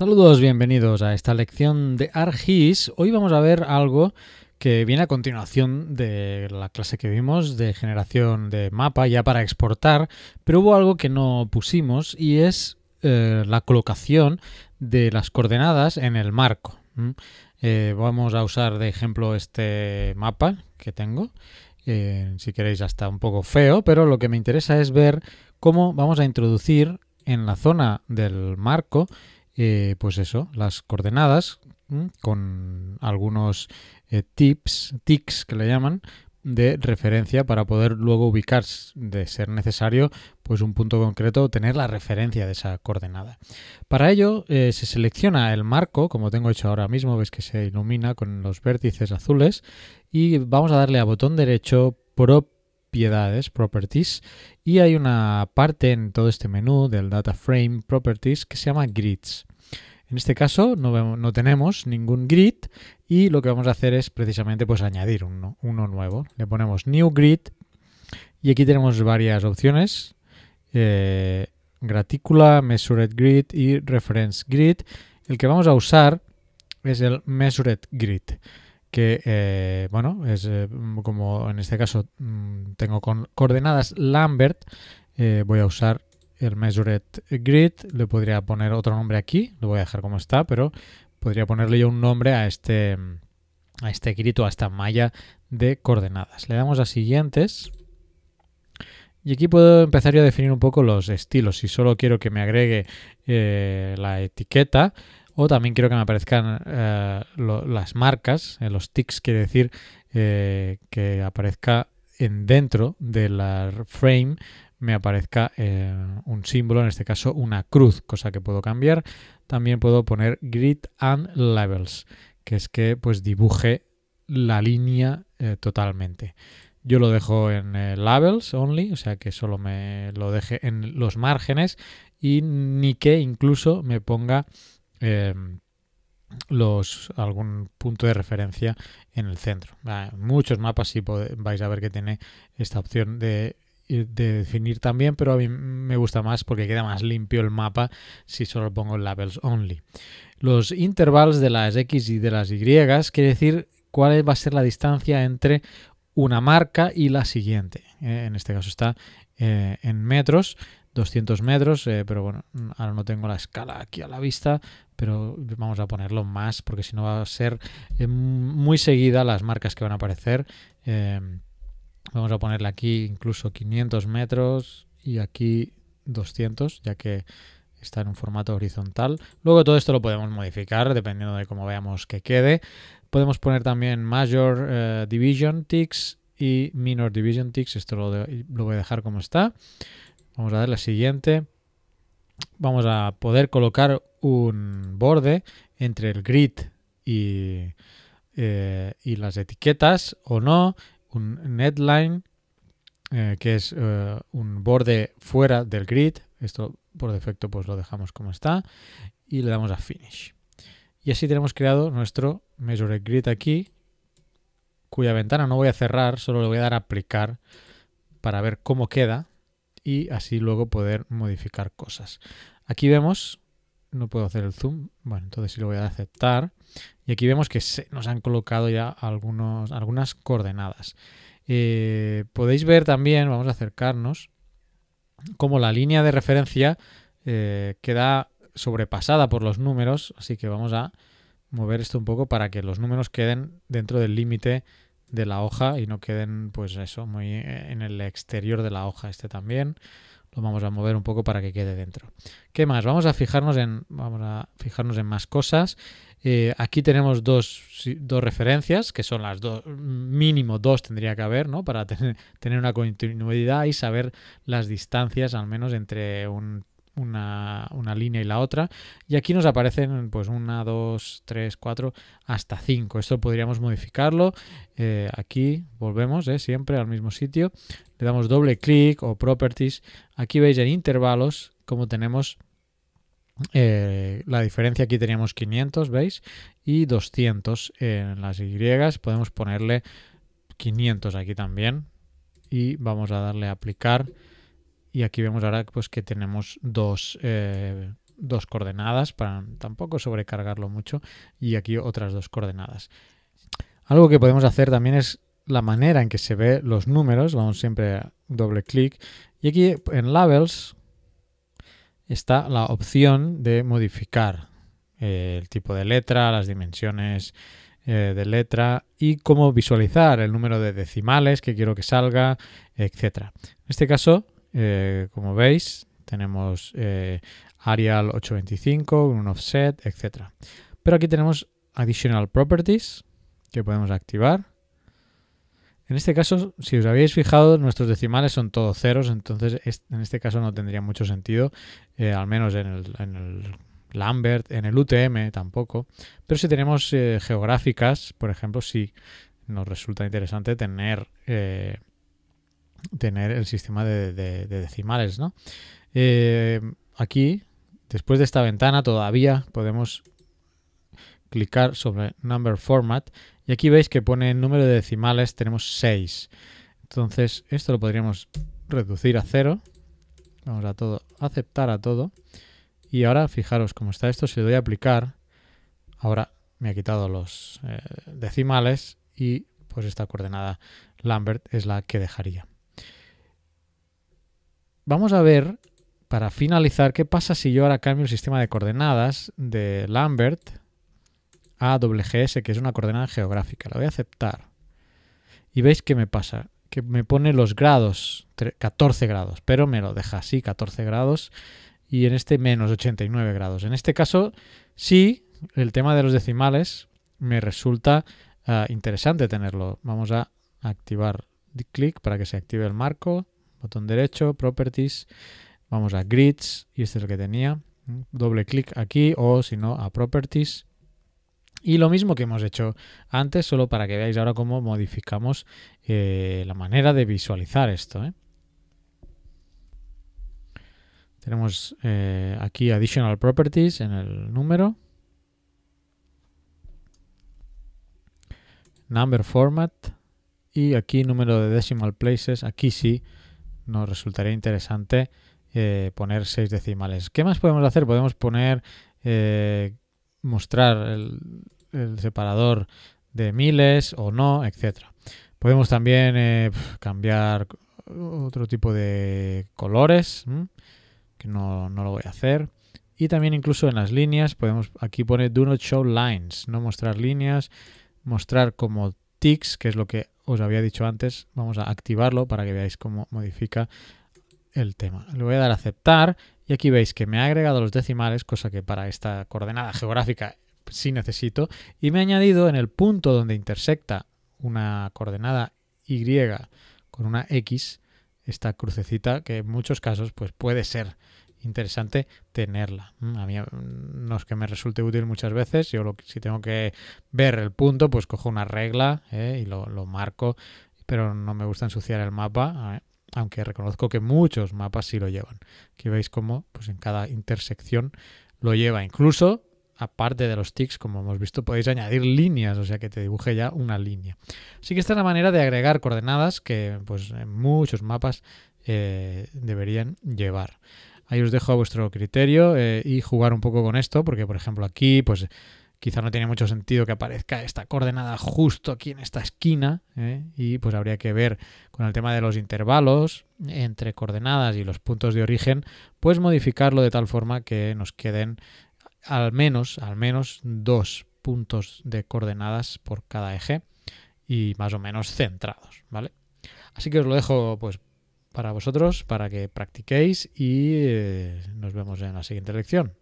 Saludos, bienvenidos a esta lección de Argis. Hoy vamos a ver algo que viene a continuación de la clase que vimos de generación de mapa ya para exportar, pero hubo algo que no pusimos y es eh, la colocación de las coordenadas en el marco. Eh, vamos a usar de ejemplo este mapa que tengo. Eh, si queréis, hasta un poco feo, pero lo que me interesa es ver cómo vamos a introducir en la zona del marco eh, pues eso, las coordenadas con algunos eh, tips, tics que le llaman, de referencia para poder luego ubicar, de ser necesario, pues un punto concreto, tener la referencia de esa coordenada. Para ello eh, se selecciona el marco, como tengo hecho ahora mismo, ves que se ilumina con los vértices azules, y vamos a darle a botón derecho propiedades, properties, y hay una parte en todo este menú del data frame properties que se llama grids. En este caso no, tenemos ningún grid y lo que vamos a hacer es precisamente pues añadir uno, nuevo. Le ponemos New Grid y aquí tenemos varias opciones. Eh, gratícula, Measured Grid y Reference Grid. El que vamos a usar es el Measured Grid que eh, bueno es eh, como en este caso mm, tengo con coordenadas Lambert eh, voy a usar el measured grid, le podría poner otro nombre aquí, lo voy a dejar como está, pero podría ponerle yo un nombre a este, a este grito, a esta malla de coordenadas. Le damos a siguientes. Y aquí puedo empezar yo a definir un poco los estilos. Si solo quiero que me agregue eh, la etiqueta o también quiero que me aparezcan eh, las marcas, eh, los ticks, quiere decir que aparezca en dentro de la frame me aparezca eh, un símbolo, en este caso una cruz, cosa que puedo cambiar. También puedo poner grid and levels, que es que pues dibuje la línea eh, totalmente. Yo lo dejo en eh, Levels only, o sea que solo me lo deje en los márgenes y ni que incluso me ponga em, los, algún punto de referencia en el centro. muchos mapas sí vais a ver que tiene esta opción de de definir también, pero a mí me gusta más porque queda más limpio el mapa si solo pongo labels only. Los intervalos de las X y de las Y quiere decir cuál va a ser la distancia entre una marca y la siguiente. Eh, en este caso está eh, en metros, 200 metros, eh, pero bueno, ahora no tengo la escala aquí a la vista, pero vamos a ponerlo más porque si no va a ser muy seguida las marcas que van a aparecer. Vamos a ponerle aquí incluso 500 metros y aquí 200, ya que está en un formato horizontal. Luego todo esto lo podemos modificar dependiendo de cómo veamos que quede. Podemos poner también Major eh, Division Ticks y Minor Division Ticks. Esto lo, voy a dejar como está. Vamos a darle la siguiente. Vamos a poder colocar un borde entre el grid y, eh, y las etiquetas o no un netline, eh, que es eh, un borde fuera del grid. Esto por defecto pues lo dejamos como está y le damos a Finish. Y así tenemos creado nuestro Measure Grid aquí, cuya ventana no voy a cerrar, solo le voy a dar a aplicar para ver cómo queda y así luego poder modificar cosas. Aquí vemos no puedo hacer el zoom. Bueno, entonces sí lo voy a aceptar. Y aquí vemos que nos han colocado ya algunos, algunas coordenadas. Eh, podéis ver también, vamos a acercarnos, cómo la línea de referencia eh, queda sobrepasada por los números, así que vamos a mover esto un poco para que los números queden dentro del límite de la hoja y no queden, pues eso, muy eh, en el exterior de la hoja este también lo vamos a mover un poco para que quede dentro. ¿Qué más? Vamos a fijarnos en, vamos a fijarnos en más cosas. Eh, aquí tenemos dos, referencias, que son las dos, mínimo dos tendría que haber, ¿no? Para tener, tener una continuidad y saber las distancias, al menos entre un una, línea y la otra. Y aquí nos aparecen pues una, dos, tres, cuatro, hasta cinco. Esto podríamos modificarlo. Eh, aquí volvemos eh, siempre al mismo sitio. Le damos doble clic o properties. Aquí veis en intervalos como tenemos eh, la diferencia aquí teníamos 500, ¿veis? Y 200 en las Y. Podemos ponerle 500 aquí también. Y vamos a darle a aplicar. Y aquí vemos ahora pues, que tenemos eh, dos, coordenadas para tampoco sobrecargarlo mucho y aquí otras dos coordenadas. Algo que podemos hacer también es la manera en que se ve los números. Vamos siempre a doble clic. Y aquí en Labels está la opción de modificar eh, el tipo de letra, las dimensiones eh, de letra y cómo visualizar el número de decimales que quiero que salga, etc. En este caso eh, como veis, tenemos eh, Arial 825, un offset, etc. Pero aquí tenemos Additional Properties que podemos activar. En este caso, si os habéis fijado, nuestros decimales son todos ceros, entonces en este caso no tendría mucho sentido, eh, al menos en el, Lambert, en el UTM tampoco. Pero si tenemos geográficas, por ejemplo, si nos resulta interesante tener tener el sistema de, decimales, eh, aquí, después de esta ventana, todavía podemos clicar sobre Number Format y aquí veis que pone número de decimales, tenemos 6. Entonces, esto lo podríamos reducir a 0. Vamos a todo, aceptar a todo. Y ahora, fijaros cómo está esto, si doy a aplicar, ahora me ha quitado los eh, decimales y pues esta coordenada Lambert es la que dejaría vamos a ver, para finalizar, qué pasa si yo ahora cambio el sistema de coordenadas de Lambert a WGS, que es una coordenada geográfica. La voy a aceptar. Y veis qué me pasa, que me pone los grados, 14 grados, pero me lo deja así, 14 grados, y en este menos 89 grados. En este caso, sí, el tema de los decimales me resulta ah, interesante tenerlo. Vamos a activar clic para que se active el marco botón derecho, properties, vamos a grids, y este es el que tenía, doble clic aquí o si no a properties. Y lo mismo que hemos hecho antes, solo para que veáis ahora cómo modificamos eh, la manera de visualizar esto. ¿eh? Tenemos eh, aquí Additional Properties en el número. Number Format. Y aquí número de decimal places. Aquí sí nos resultaría interesante eh, poner seis decimales. ¿Qué más podemos hacer? Podemos poner, eh, mostrar el, separador de miles o no, etcétera. Podemos también eh, cambiar otro tipo de colores, que no, no lo voy a hacer. Y también incluso en las líneas, podemos aquí poner do not show lines, no mostrar líneas, mostrar como tics, que es lo que os había dicho antes, vamos a activarlo para que veáis cómo modifica el tema. Le voy a dar a aceptar y aquí veis que me ha agregado los decimales, cosa que para esta coordenada geográfica sí necesito, y me ha añadido en el punto donde intersecta una coordenada Y con una X, esta crucecita que en muchos casos pues puede ser interesante tenerla. Mm, a mí mm, no es que me resulte útil muchas veces, yo si tengo que ver el punto, pues cojo una regla eh, y lo, marco, pero no me gusta ensuciar el mapa, aunque reconozco que muchos mapas sí lo llevan. Aquí veis cómo pues en cada intersección lo lleva. Incluso, aparte de los ticks como hemos visto, podéis añadir líneas, o sea que te dibuje ya una línea. Así que esta es la manera de agregar coordenadas que pues, muchos mapas eh, deberían llevar. Ahí os dejo a vuestro criterio eh, y jugar un poco con esto, porque por ejemplo aquí, pues quizá no tiene mucho sentido que aparezca esta coordenada justo aquí en esta esquina, eh, y pues habría que ver con el tema de los intervalos entre coordenadas y los puntos de origen, pues modificarlo de tal forma que nos queden al menos, al menos dos puntos de coordenadas por cada eje y más o menos centrados, ¿vale? Así que os lo dejo pues para vosotros, para que practiquéis y eh, nos vemos en la siguiente lección.